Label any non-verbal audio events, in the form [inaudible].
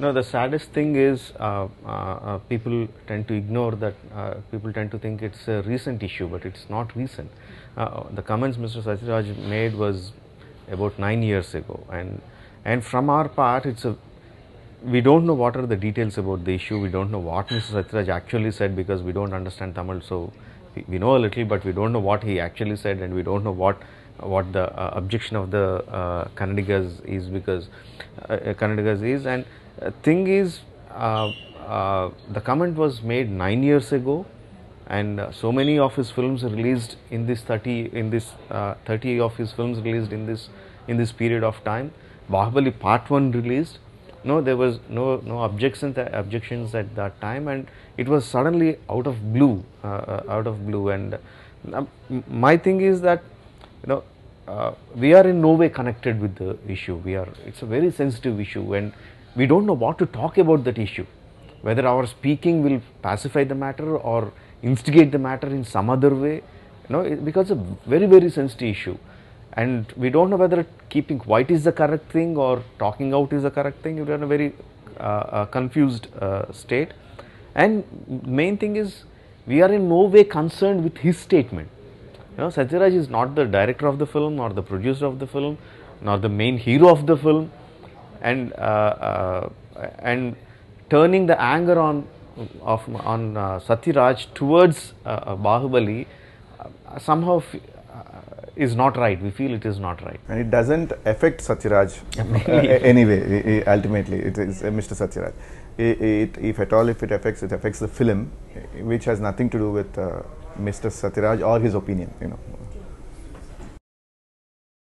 No, the saddest thing is uh, uh, uh, people tend to ignore that. Uh, people tend to think it's a recent issue, but it's not recent. Uh, the comments Mr. Satiraj made was about nine years ago, and and from our part, it's a we don't know what are the details about the issue. We don't know what Mr. Satiraj actually said because we don't understand Tamil. So we, we know a little, but we don't know what he actually said, and we don't know what what the uh, objection of the Kannadigas is because Kannadigas is and uh, thing is, uh, uh, the comment was made nine years ago, and so many of his films released in this 30 in this 30 of his films released in this in this period of time. Bahubali Part One released. No, there was no no objections objections at that time, and it was suddenly out of blue, out of blue. And um, my thing is that you know uh, we are in no way connected with the issue we are it's a very sensitive issue and we don't know what to talk about that issue whether our speaking will pacify the matter or instigate the matter in some other way you know it becomes a very very sensitive issue and we don't know whether keeping quiet is the correct thing or talking out is the correct thing We are in a very uh, uh, confused uh, state and main thing is we are in no way concerned with his statement you know Satyaraj is not the director of the film or the producer of the film nor the main hero of the film and uh, uh, and turning the anger on of on uh, Satiraj towards uh, uh, Bahubali uh, somehow is not right. We feel it is not right. And it doesn't affect Satiraj [laughs] anyway. Ultimately, it is Mr. Satiraj. It, if at all, if it affects, it affects the film, which has nothing to do with Mr. Satiraj or his opinion. You know,